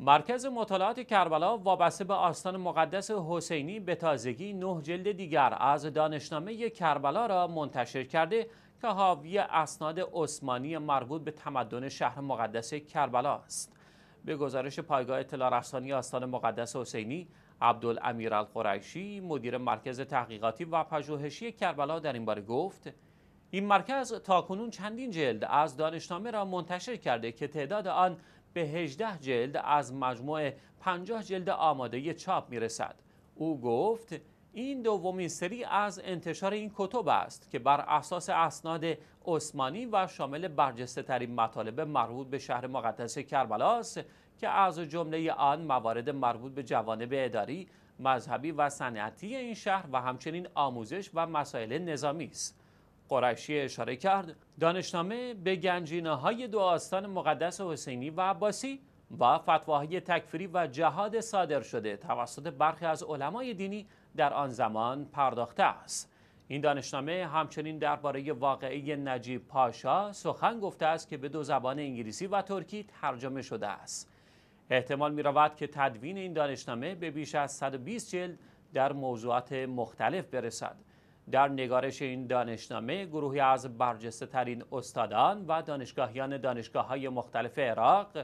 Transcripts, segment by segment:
مرکز مطالعات کربلا وابسته به آستان مقدس حسینی به تازگی نه جلد دیگر از دانشنامه کربلا را منتشر کرده که حاوی اسناد عثمانی مربوط به تمدن شهر مقدس کربلا است. به گزارش پایگاه اطلاع رسانی آستان مقدس حسینی، عبدالامیر القریشی مدیر مرکز تحقیقاتی و پژوهشی کربلا در این باره گفت این مرکز تاکنون چندین جلد از دانشنامه را منتشر کرده که تعداد آن به 18 جلد از مجموع 50 جلد آماده چاپ می رسد. او گفت این دومین سری از انتشار این کتب است که بر اساس اسناد عثمانی و شامل برجسته ترین مطالب مربوط به شهر مقدس کربلا است که از جمله آن موارد مربوط به جوانب اداری، مذهبی و صنعتی این شهر و همچنین آموزش و مسائل نظامی است. قرشی اشاره کرد دانشنامه به گنجینه های دو آستان مقدس حسینی و عباسی و فتواهای تکفیری و جهاد صادر شده توسط برخی از علمای دینی در آن زمان پرداخته است این دانشنامه همچنین درباره واقعی نجیب پاشا سخن گفته است که به دو زبان انگلیسی و ترکی ترجمه شده است احتمال می رود که تدوین این دانشنامه به بیش از 120 جلد در موضوعات مختلف برسد در نگارش این دانشنامه گروهی از برجسته ترین استادان و دانشگاهیان دانشگاه های مختلف عراق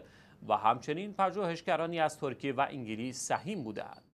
و همچنین پژوهشگرانی از ترکیه و انگلیس سهیم بودند.